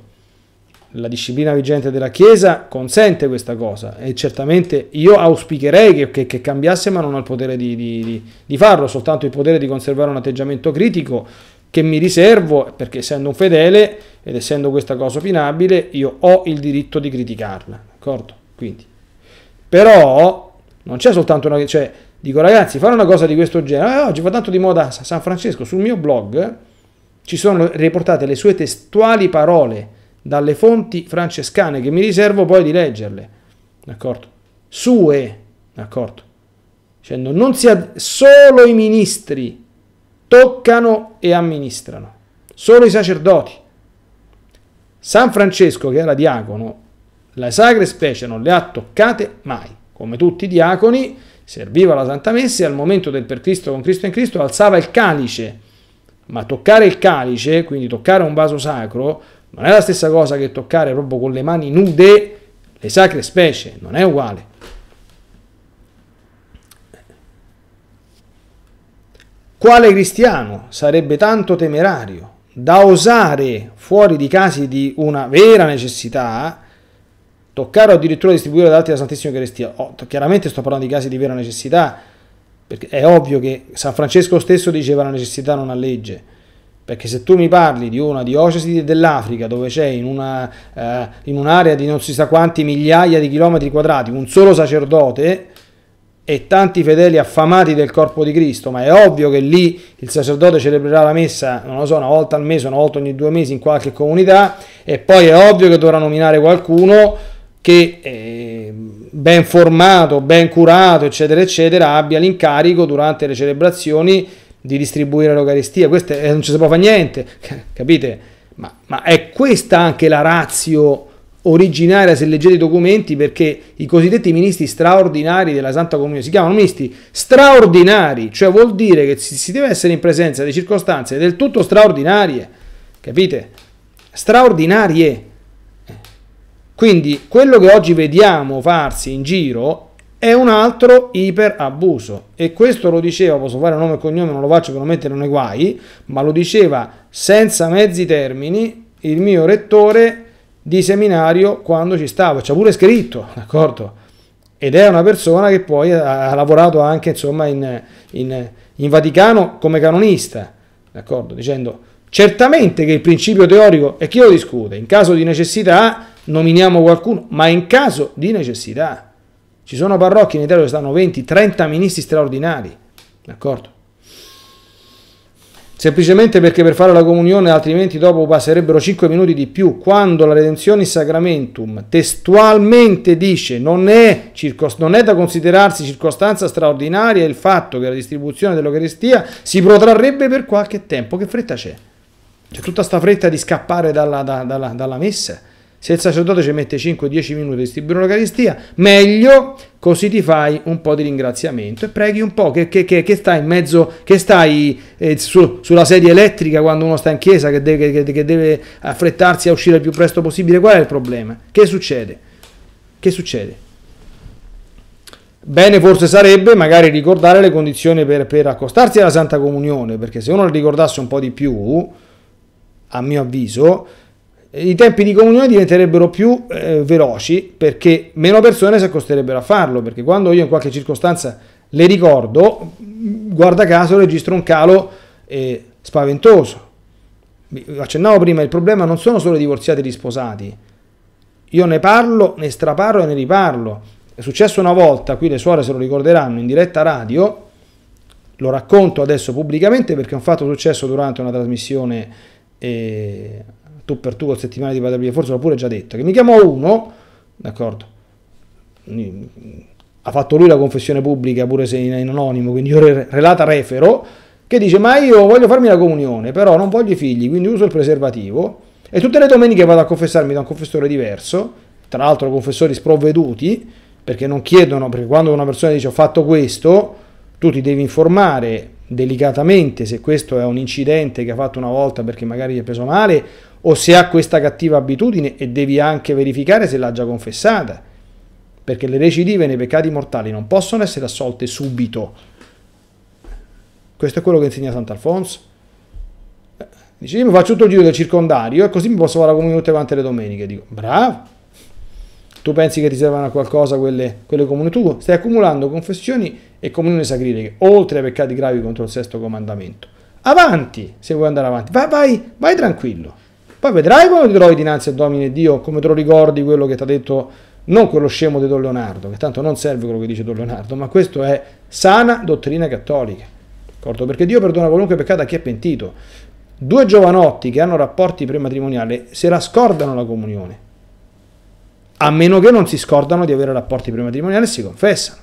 la disciplina vigente della Chiesa consente questa cosa e certamente io auspicherei che, che, che cambiasse, ma non ho il potere di, di, di, farlo, soltanto il potere di conservare un atteggiamento critico che mi riservo, perché essendo un fedele ed essendo questa cosa opinabile io ho il diritto di criticarla, d'accordo? Quindi, però non c'è soltanto una... Cioè, dico ragazzi, fare una cosa di questo genere, eh, oggi va tanto di moda San Francesco, sul mio blog ci sono riportate le sue testuali parole dalle fonti francescane che mi riservo poi di leggerle, d'accordo? Sue, d'accordo? Dicendo, cioè, non sia solo i ministri toccano e amministrano, solo i sacerdoti, San Francesco, che era diacono, le sacre specie non le ha toccate mai. Come tutti i diaconi, serviva la Santa Messa e al momento del per Cristo con Cristo in Cristo alzava il calice. Ma toccare il calice, quindi toccare un vaso sacro, non è la stessa cosa che toccare proprio con le mani nude le sacre specie, non è uguale. Quale cristiano sarebbe tanto temerario da usare fuori di casi di una vera necessità, toccare o addirittura distribuire ad altri la Santissima Eucaristia. Oh, chiaramente sto parlando di casi di vera necessità, perché è ovvio che San Francesco stesso diceva la necessità non ha legge. Perché se tu mi parli di una diocesi dell'Africa dove c'è in, una, eh, in un'area di non si sa quanti migliaia di chilometri quadrati un solo sacerdote, e tanti fedeli affamati del corpo di Cristo, ma è ovvio che lì il sacerdote celebrerà la messa, non lo so, una volta al mese, una volta ogni due mesi in qualche comunità, e poi è ovvio che dovrà nominare qualcuno che eh, ben formato, ben curato, eccetera, eccetera, abbia l'incarico durante le celebrazioni di distribuire l'Eucaristia. Questo è, non ci si può fare niente, capite? Ma, ma è questa anche la razio originaria se leggete i documenti perché i cosiddetti ministri straordinari della Santa Comunione si chiamano ministri straordinari, cioè vuol dire che si, si deve essere in presenza di circostanze del tutto straordinarie, capite? Straordinarie. Quindi quello che oggi vediamo farsi in giro è un altro iperabuso e questo lo diceva, posso fare nome e cognome, non lo faccio per non mettere nei guai, ma lo diceva senza mezzi termini il mio rettore di seminario quando ci stavo, c'è pure scritto, d'accordo? Ed è una persona che poi ha, lavorato anche insomma, in, in, in Vaticano come canonista, d'accordo? Dicendo certamente che il principio teorico è chi lo discute, in caso di necessità nominiamo qualcuno, ma in caso di necessità. Ci sono parrocchie in Italia dove stanno 20-30 ministri straordinari, d'accordo? semplicemente perché per fare la comunione altrimenti dopo passerebbero 5 minuti di più, quando la redenzione in sacramentum testualmente dice non è, non è da considerarsi circostanza straordinaria il fatto che la distribuzione dell'Eucaristia si protrarrebbe per qualche tempo, che fretta c'è? C'è tutta questa fretta di scappare dalla, da, dalla, dalla messa se il sacerdote ci mette 5-10 minuti a distribuire l'Eucaristia, meglio, così ti fai un po' di ringraziamento e preghi un po', che, che, che, che stai in mezzo, che stai eh, su, sulla sedia elettrica quando uno sta in chiesa, che deve, che deve affrettarsi a uscire il più presto possibile. Qual è il problema? Che succede? Che succede? Bene forse sarebbe magari ricordare le condizioni per, per, accostarsi alla Santa Comunione, perché se uno le ricordasse un po' di più, a mio avviso, i tempi di comunione diventerebbero più eh, veloci perché meno persone si accosterebbero a farlo, perché quando io in qualche circostanza le ricordo, guarda caso registro un calo eh, spaventoso. Accennavo prima, il problema non sono solo i divorziati e gli sposati. Io ne parlo, ne straparlo e ne riparlo. È successo una volta, qui le suore se lo ricorderanno in diretta radio, lo racconto adesso pubblicamente perché è un fatto successo durante una trasmissione eh, tu per tu col settimana di Padre forse l'ho pure già detto, che mi chiamò uno, d'accordo, ha fatto lui la confessione pubblica pure se in anonimo, quindi io relata refero, che dice ma io voglio farmi la comunione, però non voglio i figli, quindi uso il preservativo e tutte le domeniche vado a confessarmi da un confessore diverso, tra l'altro confessori sprovveduti, perché non chiedono, perché quando una persona dice ho fatto questo, tu ti devi informare delicatamente se questo è un incidente che ha fatto una volta perché magari gli è preso male o se ha questa cattiva abitudine e devi anche verificare se l'ha già confessata, perché le recidive nei peccati mortali non possono essere assolte subito. Questo è quello che insegna Sant'Alfonso. Eh, dice, io mi faccio tutto il giro del circondario e così mi posso fare la comunione tutte quante le domeniche. Dico, bravo! Tu pensi che ti servano a qualcosa quelle, quelle comuni? Tu stai accumulando confessioni e comunioni sacrileghe, oltre ai peccati gravi contro il sesto comandamento. Avanti, se vuoi andare avanti. vai, vai, vai tranquillo. Poi vedrai quando ti trovi dinanzi al Domine Dio, come te lo ricordi quello che ti ha detto, non quello scemo di Don Leonardo, che tanto non serve quello che dice Don Leonardo, ma questo è sana dottrina cattolica. D'accordo? Perché Dio perdona qualunque peccato a chi è pentito. Due giovanotti che hanno rapporti prematrimoniali se la scordano la comunione, a meno che non si scordano di avere rapporti prematrimoniali e si confessano.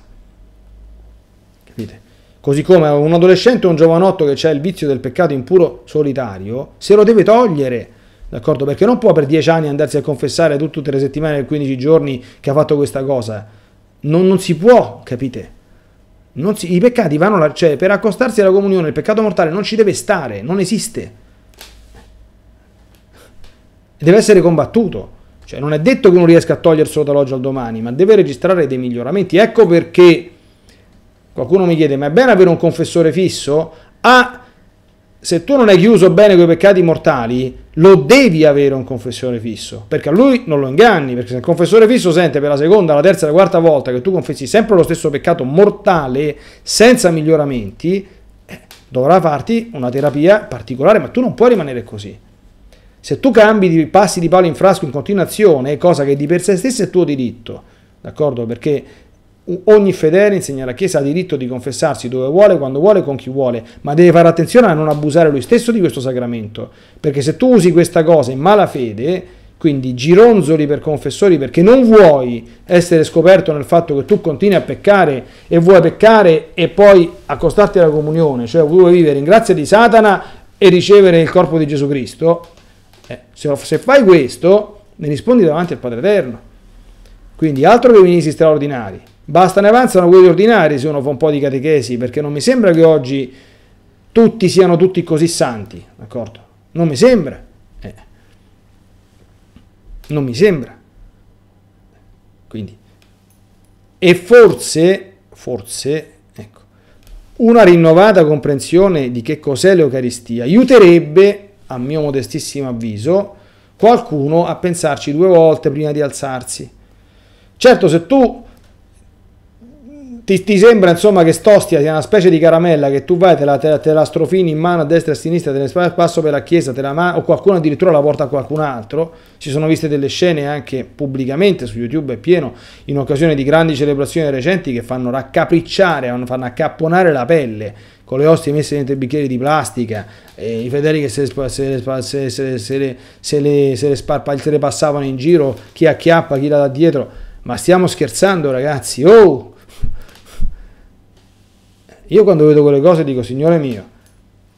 Capite? Così come un adolescente o un giovanotto che ha il vizio del peccato impuro solitario, se lo deve togliere, d'accordo? Perché non può per dieci anni andarsi a confessare tutte, tutte le settimane e 15 giorni che ha fatto questa cosa. Non, non si può, capite? Si, I peccati vanno, la, cioè per accostarsi alla comunione il peccato mortale non ci deve stare, non esiste. Deve essere combattuto. Cioè non è detto che uno riesca a toglierselo dall'oggi al domani, ma deve registrare dei miglioramenti. Ecco perché qualcuno mi chiede, ma è bene avere un confessore fisso? Ah, se tu non hai chiuso bene quei peccati mortali, lo devi avere un confessore fisso, perché a lui non lo inganni, perché se il confessore fisso sente per la seconda, la terza la quarta volta che tu confessi sempre lo stesso peccato mortale senza miglioramenti, eh, dovrà farti una terapia particolare, ma tu non puoi rimanere così. Se tu cambi di passi di palo in frasco in continuazione, cosa che di per sé stessa è tuo diritto, d'accordo? Perché Ogni fedele, insegna alla Chiesa, ha diritto di confessarsi dove vuole, quando vuole, con chi vuole, ma deve fare attenzione a non abusare lui stesso di questo sacramento, perché se tu usi questa cosa in mala fede, quindi gironzoli per confessori perché non vuoi essere scoperto nel fatto che tu continui a peccare e vuoi peccare e poi accostarti alla comunione, cioè vuoi vivere in grazia di Satana e ricevere il corpo di Gesù Cristo, eh, se, se fai questo ne rispondi davanti al Padre Eterno. Quindi altro che ministri straordinari. Basta ne avanzano quelli ordinari se uno fa un po' di catechesi, perché non mi sembra che oggi tutti siano tutti così santi, d'accordo? Non mi sembra. Eh. Non mi sembra. Quindi, e forse, forse, ecco, una rinnovata comprensione di che cos'è l'Eucaristia aiuterebbe, a mio modestissimo avviso, qualcuno a pensarci due volte prima di alzarsi. Certo, se tu ti, ti, sembra insomma che Stostia sia una specie di caramella che tu vai, te la, te, te la strofini in mano a destra e a sinistra, te la passo per la chiesa, la man- o qualcuno addirittura la porta a qualcun altro. Ci sono viste delle scene anche pubblicamente su YouTube, è pieno, in occasione di grandi celebrazioni recenti che fanno raccapricciare, fanno accapponare la pelle con le ostie messe dentro i bicchieri di plastica, i fedeli che se le passavano in giro, chi acchiappa, chi la dà dietro. Ma stiamo scherzando ragazzi, oh! Io quando vedo quelle cose dico, Signore mio,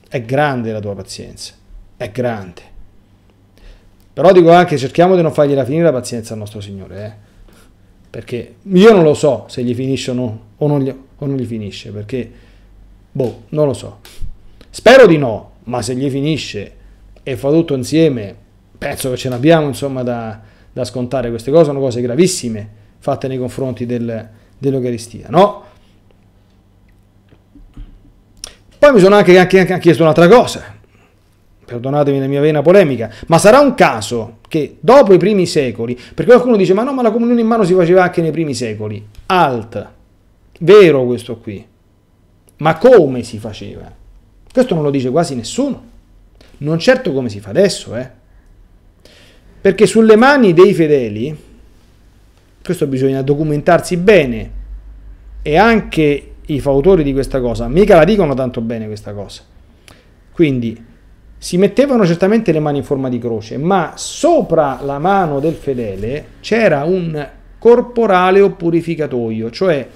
è grande la tua pazienza, è grande. Però dico anche, cerchiamo di non fargliela finire la pazienza al nostro Signore, eh? perché io non lo so se gli finisce o, no, o, non, gli, o non gli finisce, perché, boh, non lo so. Spero di no, ma se gli finisce e fa tutto insieme, penso che ce n'abbiamo insomma da, da scontare. Queste cose sono cose gravissime fatte nei confronti del, dell'Eucaristia, no? Poi mi sono anche, anche, anche chiesto un'altra cosa, perdonatemi la mia vena polemica, ma sarà un caso che dopo i primi secoli, perché qualcuno dice ma no, ma la comunione in mano si faceva anche nei primi secoli, alt, vero questo qui, ma come si faceva? Questo non lo dice quasi nessuno, non certo come si fa adesso, eh? perché sulle mani dei fedeli, questo bisogna documentarsi bene, e anche i fautori di questa cosa mica la dicono tanto bene questa cosa. Quindi si mettevano certamente le mani in forma di croce, ma sopra la mano del fedele c'era un corporale o purificatoio, cioè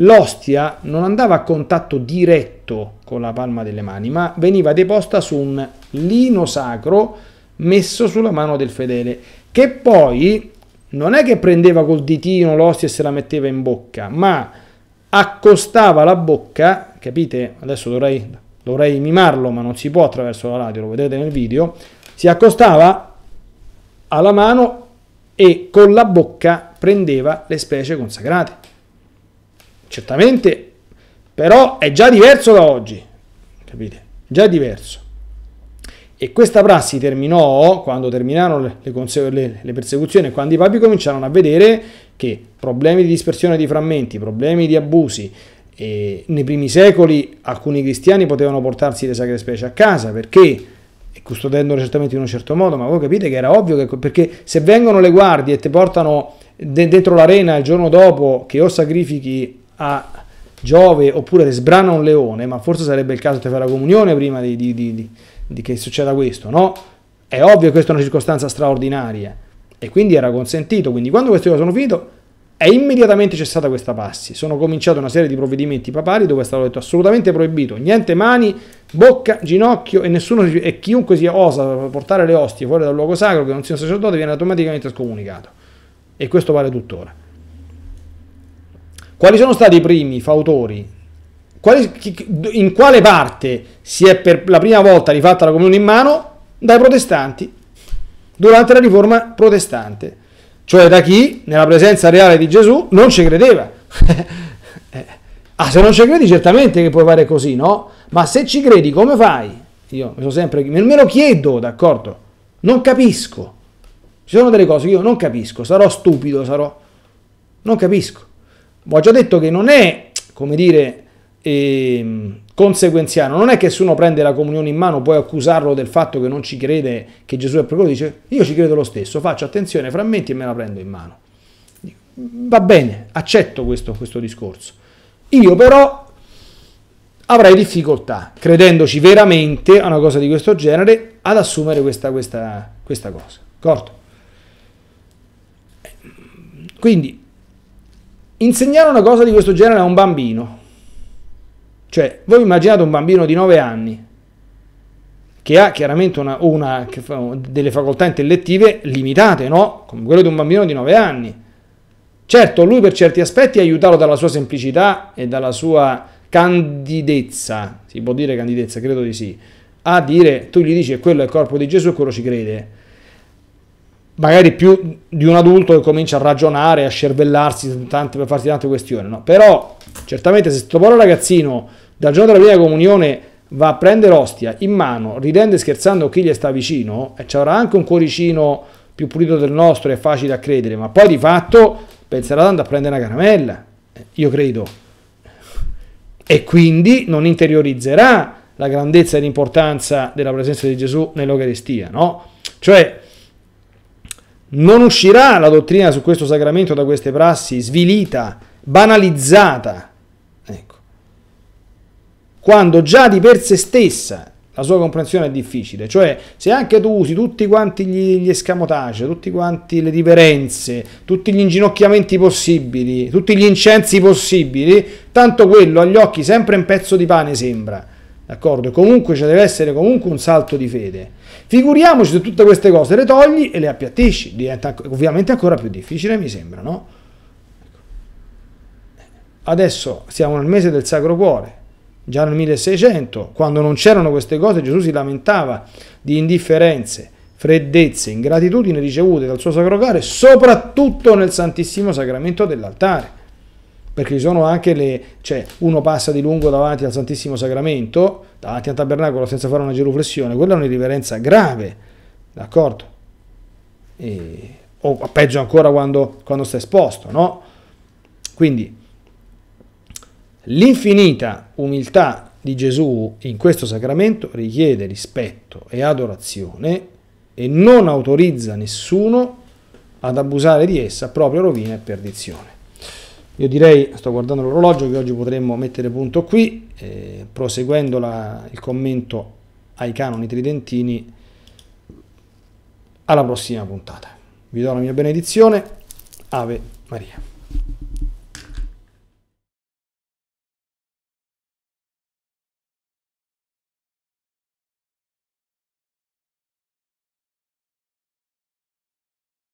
l'ostia non andava a contatto diretto con la palma delle mani, ma veniva deposta su un lino sacro messo sulla mano del fedele, che poi non è che prendeva col ditino l'ostia e se la metteva in bocca, ma accostava la bocca, capite? Adesso dovrei, dovrei mimarlo, ma non si può attraverso la radio, lo vedete nel video, si accostava alla mano e con la bocca prendeva le specie consacrate. Certamente, però è già diverso da oggi, capite? Già diverso. E questa prassi terminò quando terminarono le, le, le persecuzioni quando i papi cominciarono a vedere che problemi di dispersione di frammenti, problemi di abusi, e nei primi secoli alcuni cristiani potevano portarsi le sacre specie a casa perché custodendole certamente in un certo modo, ma voi capite che era ovvio che perché se vengono le guardie e ti portano de- dentro l'arena il giorno dopo che o sacrifichi a Giove oppure ti sbrana un leone, ma forse sarebbe il caso di fare la comunione prima di, di, di di che succeda questo, no? È ovvio che questa è una circostanza straordinaria e quindi era consentito. Quindi quando queste cose sono finite è immediatamente cessata questa passi. Sono cominciata una serie di provvedimenti papali dove è stato detto assolutamente proibito, niente mani, bocca, ginocchio e, nessuno, e chiunque si osa portare le ostie fuori dal luogo sacro che non sia un sacerdote viene automaticamente scomunicato. E questo vale tuttora. Quali sono stati i primi fautori quale, in quale parte si è per la prima volta rifatta la comunione in mano? Dai protestanti, durante la riforma protestante, cioè da chi nella presenza reale di Gesù non ci credeva. Eh, ah, se non ci credi certamente che puoi fare così, no? Ma se ci credi come fai? Io mi sono sempre, me lo chiedo, d'accordo? Non capisco. Ci sono delle cose che io non capisco, sarò stupido, sarò... Non capisco. Ho già detto che non è, come dire, e, ehm, conseguenziano. Non è che se uno prende la comunione in mano puoi accusarlo del fatto che non ci crede, che Gesù è proprio dice io ci credo lo stesso, faccio attenzione, frammenti e me la prendo in mano. Va bene, accetto questo, questo discorso. Io però avrei difficoltà, credendoci veramente a una cosa di questo genere, ad assumere questa, questa, questa cosa. D'accordo? Quindi, insegnare una cosa di questo genere a un bambino cioè, voi immaginate un bambino di 9 anni che ha chiaramente una, una, delle facoltà intellettive limitate, no? Come quello di un bambino di 9 anni. Certo, lui per certi aspetti è aiutato dalla sua semplicità e dalla sua candidezza, si può dire candidezza, credo di sì, a dire, tu gli dici che quello è il corpo di Gesù e quello ci crede magari più di un adulto che comincia a ragionare, a cervellarsi tante, per farsi tante questioni, no? Però, certamente, se sto povero ragazzino dal giorno della prima comunione va a prendere ostia in mano, ridendo e scherzando chi gli sta vicino, e ci avrà anche un cuoricino più pulito del nostro, è facile da credere, ma poi di fatto penserà tanto a prendere una caramella, eh, io credo. E quindi non interiorizzerà la grandezza e l'importanza della presenza di Gesù nell'Eucaristia, no? Cioè, non uscirà la dottrina su questo sacramento da queste prassi svilita, banalizzata, ecco. quando già di per sé stessa la sua comprensione è difficile. Cioè, se anche tu usi tutti quanti gli, gli escamotage, tutti quanti le riverenze, tutti gli inginocchiamenti possibili, tutti gli incensi possibili, tanto quello agli occhi sempre un pezzo di pane sembra. D'accordo? Comunque ci deve essere comunque un salto di fede. Figuriamoci se tutte queste cose le togli e le appiattisci, diventa ovviamente ancora più difficile, mi sembra, no? Adesso siamo nel mese del Sacro Cuore, già nel 1600, quando non c'erano queste cose, Gesù si lamentava di indifferenze, freddezze, ingratitudine ricevute dal suo Sacro Cuore, soprattutto nel Santissimo Sacramento dell'altare perché ci sono anche le, cioè uno passa di lungo davanti al Santissimo Sacramento, davanti al tabernacolo senza fare una geruflessione, quella è un'irriverenza grave, d'accordo? E, o peggio ancora quando, quando sta esposto, no? Quindi l'infinita umiltà di Gesù in questo sacramento richiede rispetto e adorazione e non autorizza nessuno ad abusare di essa a propria rovina e perdizione. Io direi, sto guardando l'orologio, che oggi potremmo mettere punto qui, eh, proseguendo la, il commento ai canoni tridentini alla prossima puntata. Vi do la mia benedizione, Ave Maria.